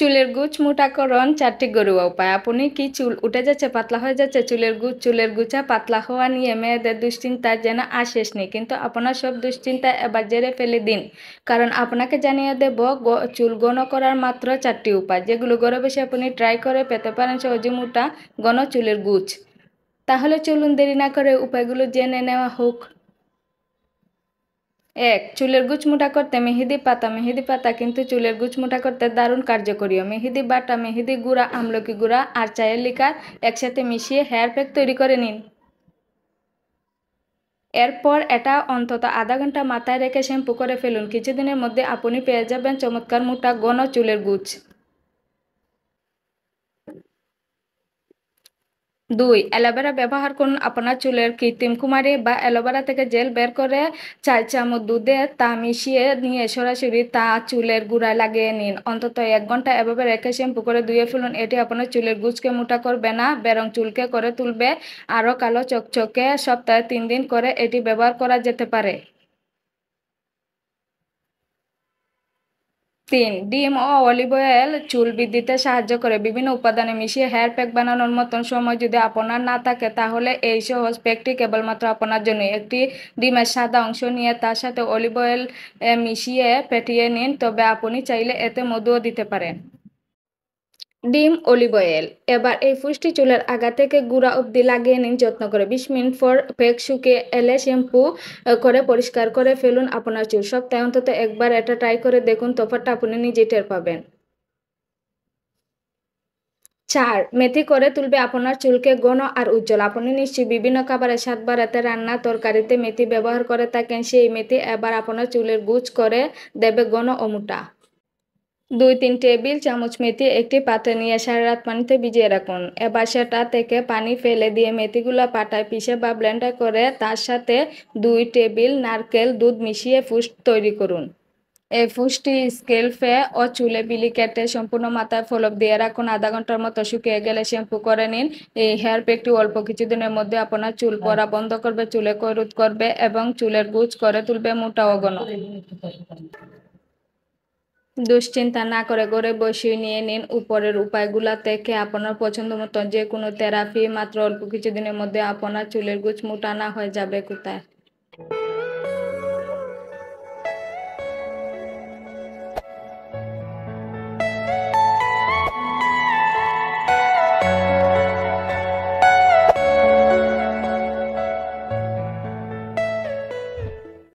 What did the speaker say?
চুলের গুছ মোটাকরণ চারটি গরুয়া উপায় আপনি কি চুল উঠে যাচ্ছে পাতলা হয়ে যাচ্ছে চুলের গুছ চুলের গুছা পাতলা হওয়া নিয়ে মেয়েদের দুশ্চিন্তার যেন আশেষ নেই কিন্তু আপনার সব দুশ্চিন্তা এবার জেরে ফেলে দিন কারণ আপনাকে জানিয়ে দেব চুল গণ করার মাত্র চারটি উপায় যেগুলো ঘরে বসে আপনি ট্রাই করে পেতে পারেন সহজে মোটা গণ চুলের গুছ তাহলে চলুন দেরি না করে উপায়গুলো জেনে নেওয়া হোক এক চুলের গুছমোটা করতে মেহেদি পাতা মেহেদি পাতা কিন্তু চুলের গুছমোটা করতে দারুণ কার্যকরীয় মেহেদি বাটা মেহেদি গুঁড়া আমলকি গুঁড়া আর চায়ের লিকার একসাথে মিশিয়ে হেয়ার প্যাক তৈরি করে নিন এরপর এটা অন্তত আধা ঘন্টা মাথায় রেখে শ্যাম্পু করে ফেলুন কিছুদিনের মধ্যে আপনি পেয়ে যাবেন চমৎকার মোটা গণ চুলের গুছ দুই অ্যালোভেরা ব্যবহার করুন আপনার চুলের কৃত্রিম কুমারী বা অ্যালোভেরা থেকে জেল বের করে চার চামচ দুধে তা মিশিয়ে নিয়ে সরাসরি তা চুলের গুঁড়ায় লাগিয়ে নিন অন্তত এক ঘন্টা এভাবে রেখে শ্যাম্পু করে ধুয়ে ফেলুন এটি আপনার চুলের গুছকে মোটা করবে না বেরং চুলকে করে তুলবে আরও কালো চকচকে সপ্তাহে তিন দিন করে এটি ব্যবহার করা যেতে পারে তিন ডিম ও অলিভ অয়েল চুল বৃদ্ধিতে সাহায্য করে বিভিন্ন উপাদানে মিশিয়ে হেয়ার প্যাক বানানোর মতন সময় যদি আপনার না থাকে তাহলে এই সহজ প্যাকটি কেবলমাত্র আপনার জন্য একটি ডিমের সাদা অংশ নিয়ে তার সাথে অলিভ অয়েল মিশিয়ে ফেটিয়ে নিন তবে আপনি চাইলে এতে মধুও দিতে পারেন ডিম অলিভ অয়েল এবার এই পুষ্টি চুলের আগা থেকে গুঁড়া অবধি লাগিয়ে নিন যত্ন করে বিশ মিনিট পর পেক শুকে এলে শ্যাম্পু করে পরিষ্কার করে ফেলুন আপনার চুল সপ্তাহে অন্তত একবার এটা ট্রাই করে দেখুন তফাটটা আপনি নিজে টের পাবেন চার মেথি করে তুলবে আপনার চুলকে গণ আর উজ্জ্বল আপনি নিশ্চয়ই বিভিন্ন খাবারে সাতবার এতে রান্না তরকারিতে মেথি ব্যবহার করে থাকেন সেই মেথি এবার আপনার চুলের গুজ করে দেবে গণ ও মোটা দুই তিন টেবিল চামচ মেথি একটি পাত্রে নিয়ে সারা রাত পানিতে ভিজিয়ে রাখুন এবার সেটা থেকে পানি ফেলে দিয়ে মেথিগুলো পাটায় পিষে বা ব্লেন্ডার করে তার সাথে দুই টেবিল নারকেল দুধ মিশিয়ে ফুস তৈরি করুন এই ফুসটি স্কেল ফে ও চুলে বিলি কেটে সম্পূর্ণ মাথায় ফলক দিয়ে রাখুন আধা ঘন্টার মতো শুকিয়ে গেলে শ্যাম্পু করে নিন এই হেয়ার প্যাকটি অল্প কিছুদিনের মধ্যে আপনার চুল পরা বন্ধ করবে চুলে করুদ করবে এবং চুলের গুজ করে তুলবে মোটা অগণ দুশ্চিন্তা না করে ঘরে বসিয়ে নিয়ে নিন উপরের উপায়গুলা থেকে আপনার পছন্দ মতো যে কোনো থেরাপি মাত্র অল্প কিছুদিনের মধ্যে আপনার চুলের গুছ মোটা না হয়ে যাবে কোথায়